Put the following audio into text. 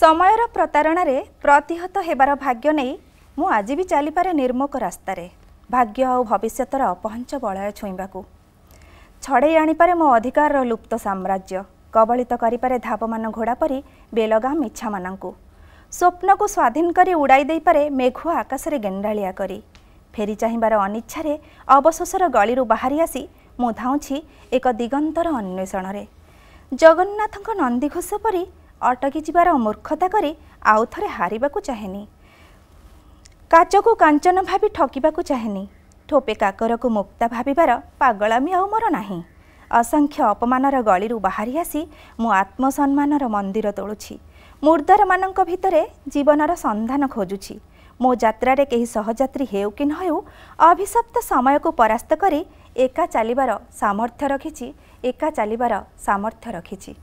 ସମୟର ପ୍ରତାରଣାରେ ପ୍ରତିହତ ହେବାର ଭାଗ୍ୟ ନେଇ ମୁଁ ଆଜି ବି ଚାଲିପାରେ ନିର୍ମୁଖ ରାସ୍ତାରେ ଭାଗ୍ୟ ଆଉ ଭବିଷ୍ୟତର ଅପହଞ୍ଚ ବଳୟ ଛୁଇଁବାକୁ ଛଡ଼େଇ ଆଣିପାରେ ମୋ ଅଧିକାରର ଲୁପ୍ତ ସାମ୍ରାଜ୍ୟ କବଳିତ କରିପାରେ ଧାବମାନ ଘୋଡ଼ା ପରି ବେଲଗା ମିଛାମାନଙ୍କୁ ସ୍ୱପ୍ନକୁ ସ୍ୱାଧୀନ କରି ଉଡ଼ାଇ ଦେଇପାରେ ମେଘୁଆ ଆକାଶରେ ଗେଣ୍ଡାଳିଆ କରି ଫେରି ଚାହିଁବାର ଅନିଚ୍ଛାରେ ଅବଶୋଷର ଗଳିରୁ ବାହାରି ଆସି ମୁଁ ଧାଉଁଛି ଏକ ଦିଗନ୍ତର ଅନ୍ୱେଷଣରେ ଜଗନ୍ନାଥଙ୍କ ନନ୍ଦିଘୋଷ ପରି ଅଟକିଯିବାର ମୂର୍ଖତା କରି ଆଉଥରେ ହାରିବାକୁ ଚାହେଁନି କାଚକୁ କାଞ୍ଚନ ଭାବି ଠକିବାକୁ ଚାହେଁନି ଠୋପେ କାକରକୁ ମୁକ୍ତା ଭାବିବାର ପାଗଳାମି ଆଉ ମୋର ନାହିଁ ଅସଂଖ୍ୟ ଅପମାନର ଗଳିରୁ ବାହାରି ଆସି ମୁଁ ଆତ୍ମସମ୍ମାନର ମନ୍ଦିର ତୋଳୁଛି ମୁର୍ଦ୍ଦାରମାନଙ୍କ ଭିତରେ ଜୀବନର ସନ୍ଧାନ ଖୋଜୁଛି ମୋ ଯାତ୍ରାରେ କେହି ସହଯାତ୍ରୀ ହେଉ କି ନ ହେଉ ଅଭିଶପ୍ତ ସମୟକୁ ପରାସ୍ତ କରି ଏକା ଚାଲିବାର ସାମର୍ଥ୍ୟ ରଖିଛି ଏକା ଚାଲିବାର ସାମର୍ଥ୍ୟ ରଖିଛି